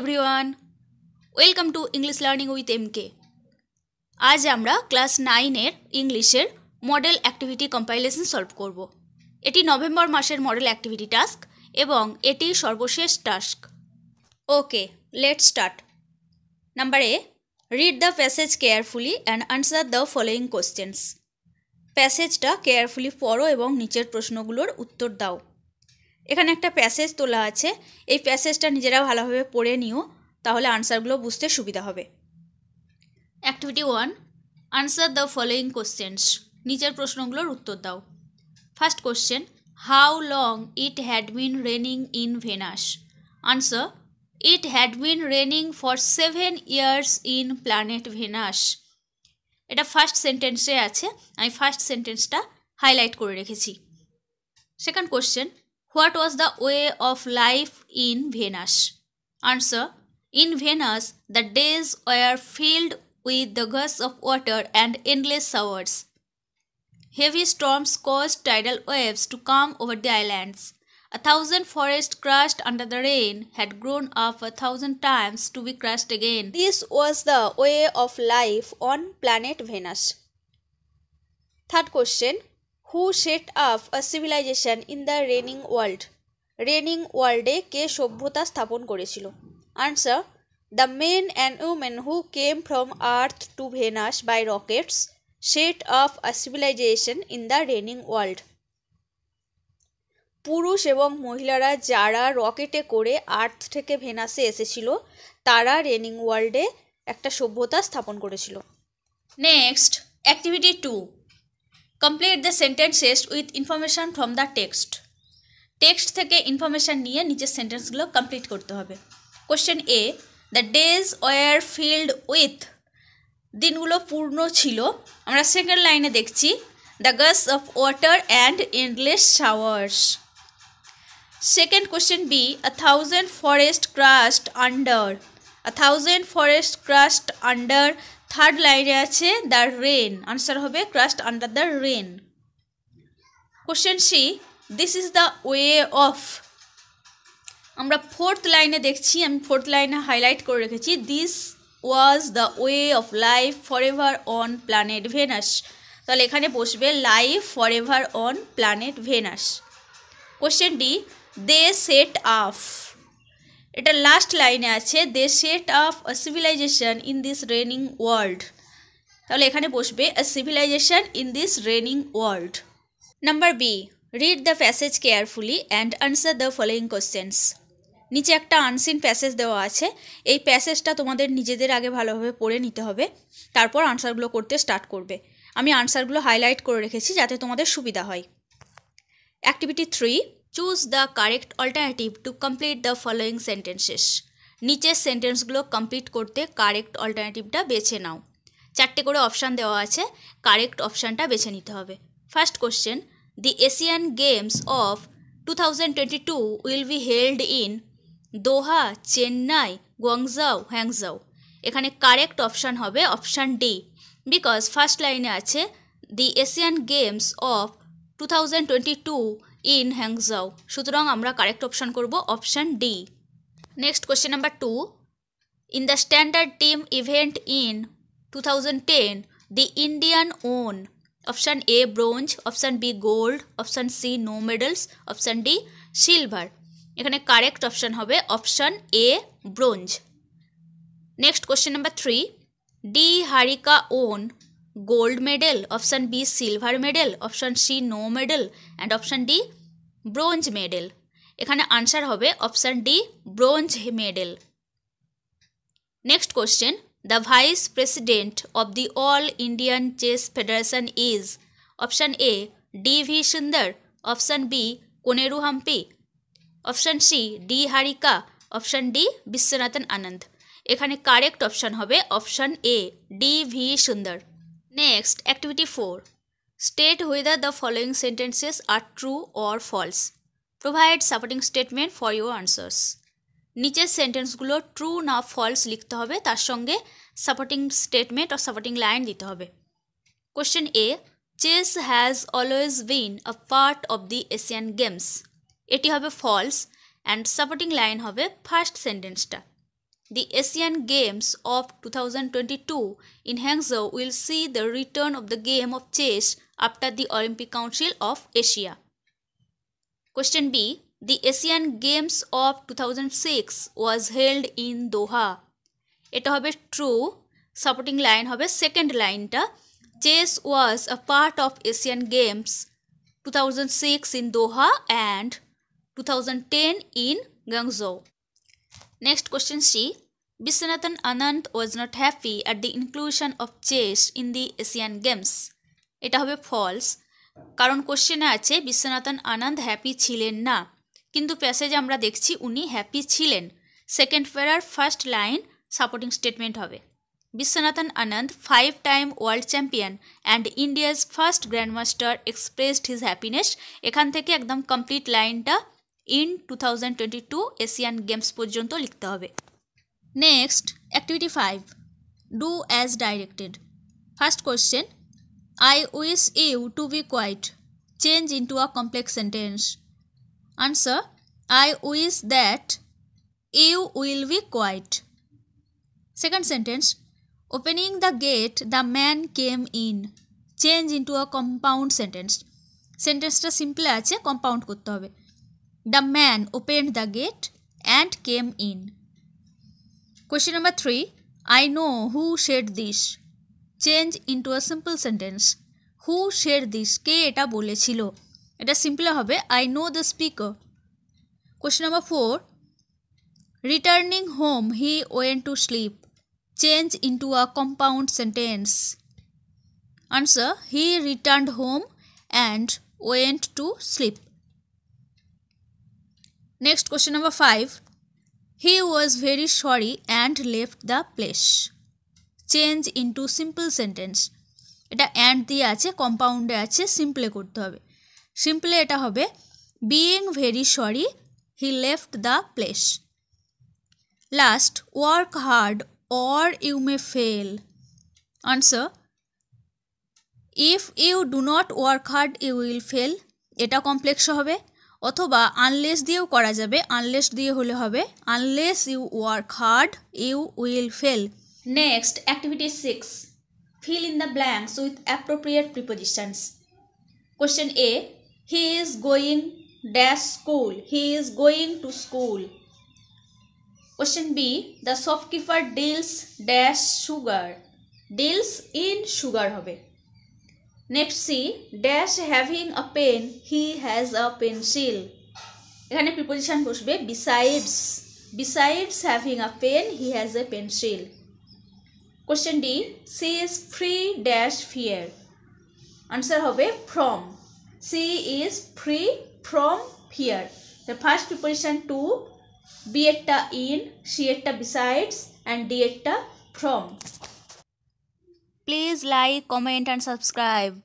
Everyone welcome to English learning with M K আজ আমরা class নাইনের ইংলিশের মডেল অ্যাক্টিভিটি কম্পাইলেশন সলভ করব এটি নভেম্বর মাসের মডেল অ্যাক্টিভিটি টাস্ক এবং এটি সর্বশেষ task okay let start number A read the passage carefully and answer the following questions প্যাসেজটা কেয়ারফুলি পড়ো এবং নিচের প্রশ্নগুলোর উত্তর দাও এখানে একটা প্যাসেজ তোলা আছে এই প্যাসেজটা নিজেরা ভালোভাবে পড়ে নিও তাহলে আনসারগুলো বুঝতে সুবিধা হবে activity one answer the following questions নিচের প্রশ্নগুলোর উত্তর দাও first question how long it had been raining in Venus answer it had been raining for seven years in planet Venus এটা ফার্স্ট সেন্টেন্সে আছে আমি ফার্স্ট সেন্টেন্সটা হাইলাইট করে রেখেছি second question What was the way of life in Venus? Answer In Venus, the days were filled with the gusts of water and endless showers. Heavy storms caused tidal waves to come over the islands. A thousand forests crushed under the rain had grown up a thousand times to be crushed again. This was the way of life on planet Venus. Third question who set up a civilization in the raining world raining ওয়ার্ল্ডে কে সভ্যতা স্থাপন করেছিল answer the men and women who came from earth to Venus by rockets set up a civilization in the raining world পুরুষ এবং মহিলারা যারা রকেটে করে আর্থ থেকে ভেনাসে এসেছিল তারা রেনিং ওয়ার্ল্ডে একটা সভ্যতা স্থাপন করেছিল next activity two complete the sentences with information from the text text থেকে ইনফরমেশান নিয়ে নিজের সেন্টেন্সগুলো কমপ্লিট করতে হবে question A the days were filled with দিনগুলো পূর্ণ ছিল আমরা সেকেন্ড লাইনে দেখছি the gush of water and English showers second question B a thousand forest crust under a thousand forest crust under third লাইনে আছে দ্য রেন আনসার হবে crust under the rain question C this is the way of আমরা fourth লাইনে দেখছি আমি fourth লাইনে highlight করে রেখেছি this was the way of life for ever on planet Venus তাহলে এখানে বসবে life for ever on planet Venus question D they set off এটা লাস্ট লাইনে আছে they set of a civilization in this raining world তাহলে এখানে বসবে a civilization in this raining world number B read the passage carefully and answer the following questions নিচে একটা unseen passage দেওয়া আছে এই প্যাসেজটা তোমাদের নিজেদের আগে ভালোভাবে পড়ে নিতে হবে তারপর আনসারগুলো করতে স্টার্ট করবে আমি আনসারগুলো হাইলাইট করে রেখেছি যাতে তোমাদের সুবিধা হয় activity three choose the correct alternative to complete the following sentences নিচের সেন্টেন্সগুলো কমপ্লিট করতে কারেক্ট অল্টারনেটিভটা বেছে নাও চারটে করে অপশান দেওয়া আছে কারেক্ট অপশানটা বেছে নিতে হবে first question the Asian Games of two thousand twenty two will be held in Doha Chennai Guangzhou Hangzhou এখানে কারেক্ট অপশান হবে অপশান ডি বিকজ ফার্স্ট লাইনে আছে the Asian Games of two thousand twenty two in Hangzhou সুতরাং আমরা correct option করব option D next question number two in the standard team event in two thousand ten the Indian won option A bronze option B gold option C no medals option D silver এখানে correct option হবে option A bronze next question number three D Harika won gold medal option B silver medal option C no medal and option D bronze medal এখানে answer হবে option D bronze medal next question the vice president of the All Indian Chess Federation is option A D V Sundar option B Koneru Humpy option C D Harika option D Viswanathan Anand এখানে correct option হবে option A D V Sundar next activity four state whether the following sentences are true or false provide supporting statement for your answers নিচের সেন্টেন্সগুলো true না false লিখতে হবে তার সঙ্গে supporting statement ও সাপোর্টিং লাইন দিতে হবে question A chess has always been a part of the Asian Games এটি হবে ফলস অ্যান্ড সাপোর্টিং লাইন হবে ফার্স্ট সেন্টেন্সটা The Asian Games of 2022 in Hangzhou will see the return of the game of chess after the Olympic Council of Asia. Question B. The Asian Games of 2006 was held in Doha. It হবে a true supporting line second a second line a Chess was a part of ASEAN Games two thousand six in Doha and two thousand ten in in Next question C. Viswanathan Anand was not happy at the inclusion of chess in the Asian Games. এটা হবে false কারণ কোশ্চেনে আছে বিশ্বনাথন আনন্দ happy ছিলেন না কিন্তু passage আমরা দেখছি উনি হ্যাপি ছিলেন সেকেন্ড পেরার ফার্স্ট লাইন সাপোর্টিং স্টেটমেন্ট হবে Viswanathan Anand five time world champion and India's first grandmaster expressed his happiness এখান থেকে একদম কমপ্লিট লাইনটা in two thousand twenty two Asian Games পর্যন্ত লিখতে হবে next activity five do as directed first question I wish you to be quiet change into a complex sentence answer I wish that you will be quiet second sentence opening the gate the man came in change into a compound sentence সেন্টেন্সটা সিম্পলে আছে compound করতে হবে The man opened the gate and came in. Question number 3 I know who shared this. Change into a simple sentence. Who share this কে এটা বলেছিল এটা simple হবে I know the speaker question number four returning home he went to sleep change into a compound sentence answer he return home and went to sleep next question number five he was very sorry and left the place change into simple sentence এটা and দিয়ে আছে কম্পাউন্ডে আছে সিম্পলে করতে হবে সিম্পলে এটা হবে being very sorry he left the place last work hard or you may fail answer if you do not work hard you will fail এটা কমপ্লেক্স হবে অথবা আনলেস দিয়েও করা যাবে আনলেস দিয়ে হলে হবে unless you work hard you will fail next activity six fill in the blanks with appropriate prepositions question A he is going dash school he is going to school question B the shopkeeper deals dash sugar deals in sugar হবে next C dash having a pen he has a pencil এখানে preposition বসবে besides besides having a pen he has a pencil question D she is free dash fear answer হবে from she is free from fear first preposition to B একটা in C একটা besides and D একটা from Please like, comment and subscribe.